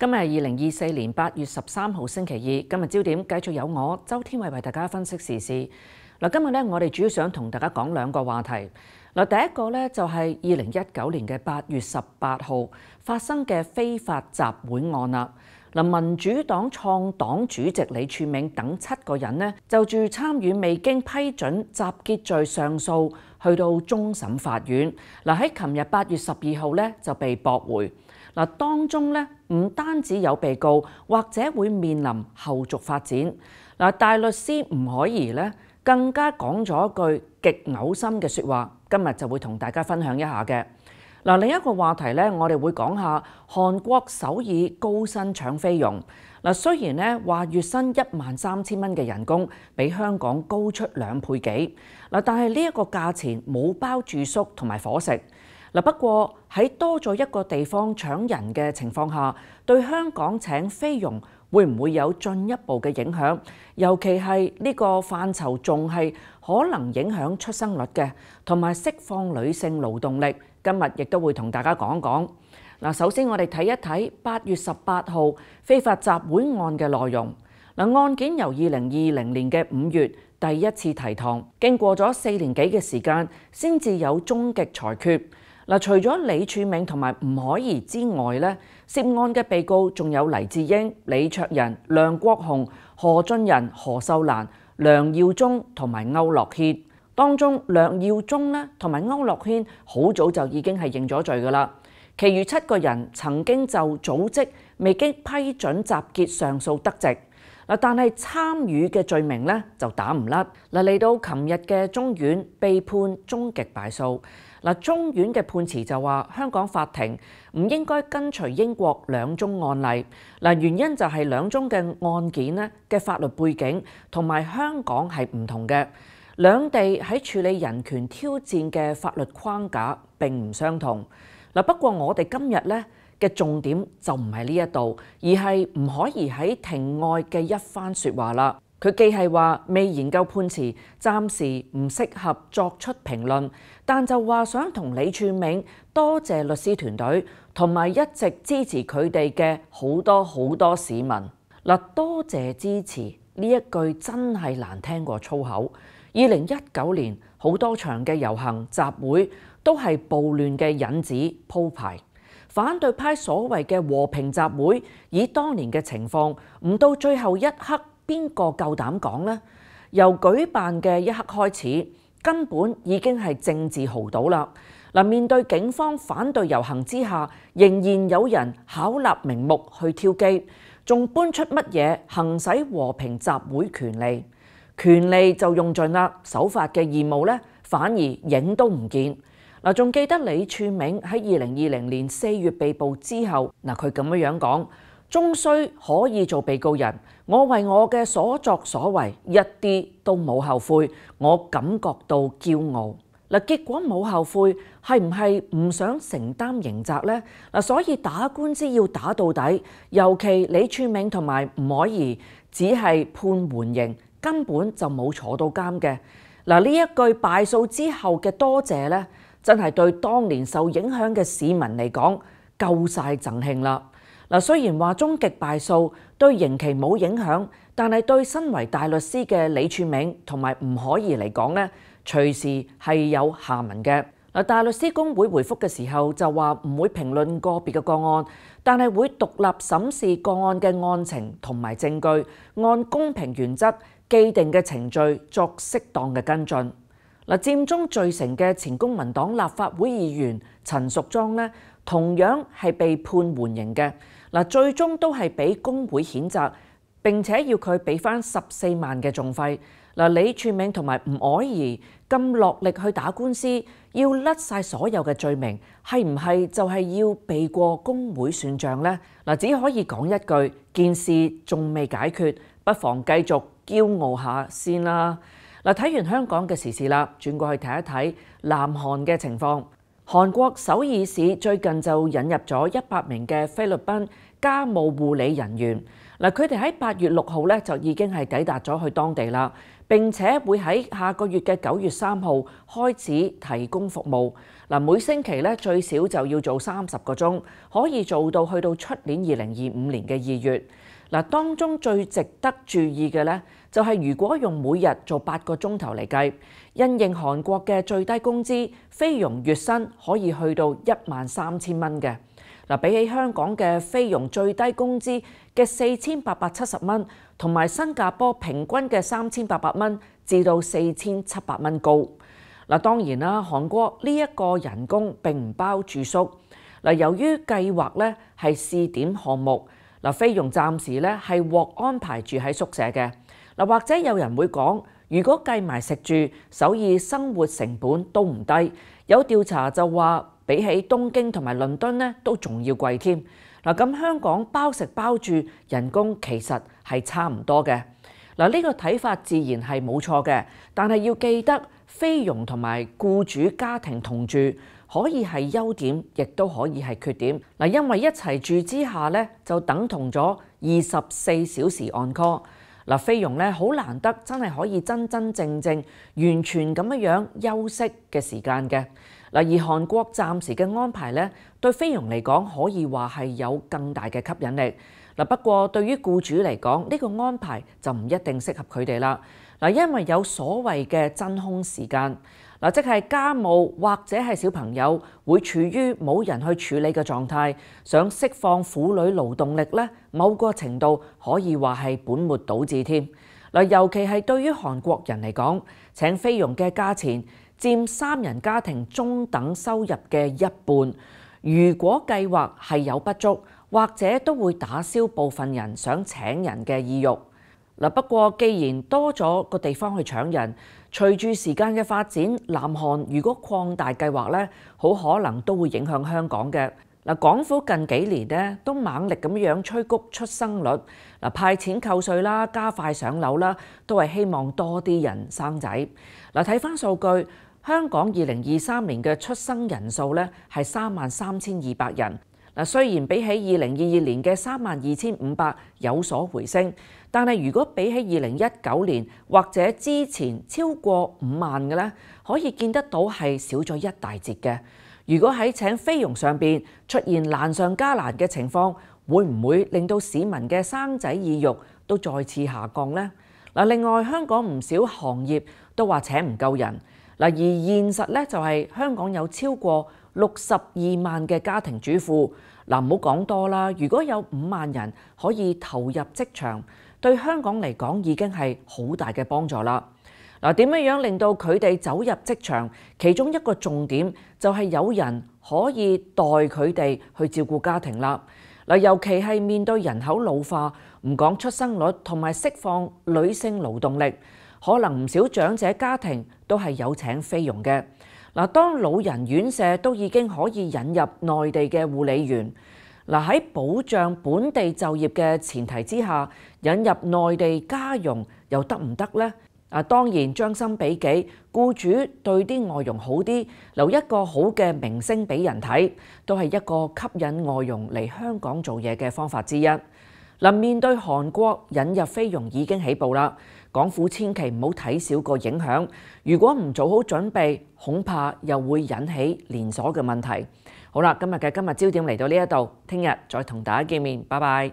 今日系二零二四年八月十三号星期二。今日焦点继续有我周天伟为大家分析时事。嗱，今日咧，我哋主要想同大家讲两个话题。嗱，第一个咧就系二零一九年嘅八月十八号发生嘅非法集会案啦。嗱，民主党创党主席李柱铭等七个人呢，就住参与未经批准集结罪上诉，去到终审法院。嗱，喺琴日八月十二号咧就被驳回。嗱，當中咧唔單止有被告，或者會面臨後續發展。嗱，大律師吳海怡咧更加講咗一句極嘔心嘅説話，今日就會同大家分享一下嘅。嗱，另一個話題咧，我哋會講下韓國首爾高薪搶飛用。嗱，雖然咧話月薪一萬三千蚊嘅人工比香港高出兩倍幾，嗱，但係呢一個價錢冇包住宿同埋伙食。嗱，不過喺多咗一個地方搶人嘅情況下，對香港請菲傭會唔會有進一步嘅影響？尤其係呢個範疇仲係可能影響出生率嘅，同埋釋放女性勞動力。今日亦都會同大家講講。嗱，首先我哋睇一睇八月十八號非法集會案嘅內容。嗱，案件由二零二零年嘅五月第一次提堂，經過咗四年幾嘅時間，先至有終極裁決。嗱，除咗李柱明同埋吳海怡之外咧，涉案嘅被告仲有黎智英、李卓仁、梁國雄、何俊仁、何秀蘭、梁耀忠同埋歐乐軒。當中梁耀忠咧同埋歐乐軒好早就已經係認咗罪噶啦，其餘七個人曾經就組織未經批准集結上訴得席。嗱，但係參與嘅罪名咧就打唔甩。嗱，嚟到琴日嘅中院被判終極敗訴。嗱，中院嘅判詞就話香港法庭唔應該跟隨英國兩宗案例。嗱，原因就係兩宗嘅案件咧嘅法律背景同埋香港係唔同嘅，兩地喺處理人權挑戰嘅法律框架並唔相同。嗱，不過我哋今日咧。嘅重點就唔係呢一度，而係唔可以喺庭外嘅一番説話啦。佢既係話未研究判詞，暫時唔適合作出評論，但就話想同李柱銘多謝律師團隊同埋一直支持佢哋嘅好多好多市民嗱，多謝支持呢一句真係難聽過粗口。二零一九年好多場嘅遊行集會都係暴亂嘅引子鋪排。反對派所謂嘅和平集會，以當年嘅情況，唔到最後一刻，邊個夠膽講呢？由舉辦嘅一刻開始，根本已經係政治豪賭啦！嗱，面對警方反對遊行之下，仍然有人巧立名目去挑機，仲搬出乜嘢行使和平集會權利？權利就用盡啦，守法嘅義務呢，反而影都唔見。嗱，仲記得李柱明喺二零二零年四月被捕之後，嗱佢咁樣樣講，終須可以做被告人，我為我嘅所作所為一啲都冇後悔，我感覺到驕傲。嗱，結果冇後悔係唔係唔想承擔刑責呢？嗱，所以打官司要打到底，尤其李柱明同埋吳可兒只系判緩刑，根本就冇坐到監嘅。嗱，呢一句敗訴之後嘅多謝呢。真係對當年受影響嘅市民嚟講，夠晒贈慶啦！嗱，雖然話終極敗訴對刑期冇影響，但係對身為大律師嘅李柱銘同埋吳可兒嚟講呢隨時係有下文嘅。嗱，大律師公會回覆嘅時候就話唔會評論個別嘅個案，但係會獨立審視個案嘅案情同埋證據，按公平原則、既定嘅程序作適當嘅跟進。嗱，佔中罪成嘅前公民黨立法會議員陳淑莊咧，同樣係被判緩刑嘅。嗱，最終都係俾工會譴責，並且要佢俾翻十四萬嘅重費。嗱，李柱明同埋吳凱怡咁落力去打官司，要甩晒所有嘅罪名，係唔係就係要避過工會算賬呢？嗱，只可以講一句，件事仲未解決，不妨繼續驕傲下先啦。嗱，睇完香港嘅時事啦，轉過去睇一睇南韓嘅情況。韓國首爾市最近就引入咗一百名嘅菲律賓家務護理人員。嗱，佢哋喺八月六號咧就已經係抵達咗去當地啦，並且會喺下個月嘅九月三號開始提供服務。嗱，每星期咧最少就要做三十個鐘，可以做到去到出年二零二五年嘅二月。嗱，當中最值得注意嘅呢，就係如果用每日做八個鐘頭嚟計，因應韓國嘅最低工資菲佣月薪可以去到一萬三千蚊嘅。嗱，比起香港嘅菲佣最低工資嘅四千八百七十蚊，同埋新加坡平均嘅三千八百蚊至到四千七百蚊高。嗱，當然啦，韓國呢一個人工並唔包住宿。嗱，由於計劃咧係試點項目。嗱，菲佣暫時咧係獲安排住喺宿舍嘅。嗱，或者有人會講，如果計埋食住，首爾生活成本都唔低。有調查就話，比起東京同埋倫敦咧，都仲要貴添。嗱，咁香港包食包住，人工其實係差唔多嘅。嗱，呢個睇法自然係冇錯嘅，但係要記得菲佣同埋僱主家庭同住。可以係優點，亦都可以係缺點。嗱，因為一齊住之下咧，就等同咗二十四小時按鈔。嗱，菲佣咧好難得真係可以真真正正完全咁樣樣休息嘅時間嘅。嗱，而韓國暫時嘅安排咧，對菲佣嚟講可以話係有更大嘅吸引力。嗱，不過對於僱主嚟講，呢個安排就唔一定適合佢哋啦。嗱，因為有所謂嘅真空時間，嗱，即係家務或者係小朋友會處於冇人去處理嘅狀態，想釋放婦女勞動力咧，某個程度可以話係本末倒置添。嗱，尤其係對於韓國人嚟講，請菲佣嘅價錢佔三人家庭中等收入嘅一半，如果計劃係有不足，或者都會打消部分人想請人嘅意欲。嗱，不過既然多咗個地方去搶人，隨住時間嘅發展，南韓如果擴大計劃咧，好可能都會影響香港嘅。嗱，港府近幾年咧都猛力咁樣催谷出生率，嗱，派錢扣税啦，加快上樓啦，都係希望多啲人生仔。嗱，睇翻數據，香港二零二三年嘅出生人數咧係三萬三千二百人。嗱，雖然比起二零二二年嘅三萬二千五百有所回升，但係如果比起二零一九年或者之前超過五萬嘅咧，可以見得到係少咗一大截嘅。如果喺請菲佣上邊出現難上加難嘅情況，會唔會令到市民嘅生仔意欲都再次下降呢？嗱，另外香港唔少行業都話請唔夠人，嗱而現實咧就係香港有超過六十二萬嘅家庭主婦。嗱，唔好講多啦。如果有五萬人可以投入職場，對香港嚟講已經係好大嘅幫助啦。嗱，點乜樣令到佢哋走入職場？其中一個重點就係有人可以代佢哋去照顧家庭啦。嗱，尤其係面對人口老化，唔講出生率同埋釋放女性勞動力，可能唔少長者家庭都係有請菲佣嘅。嗱，當老人院舍都已經可以引入內地嘅護理員，嗱喺保障本地就業嘅前提之下，引入內地家佣又得唔得呢？啊，當然將心比己，僱主對啲外佣好啲，留一個好嘅明星俾人睇，都係一個吸引外佣嚟香港做嘢嘅方法之一。嗱，面對韓國引入菲傭已經起步啦，港府千祈唔好睇小個影響，如果唔做好準備，恐怕又會引起連鎖嘅問題。好啦，今日嘅今日焦點嚟到呢一度，聽日再同大家見面，拜拜。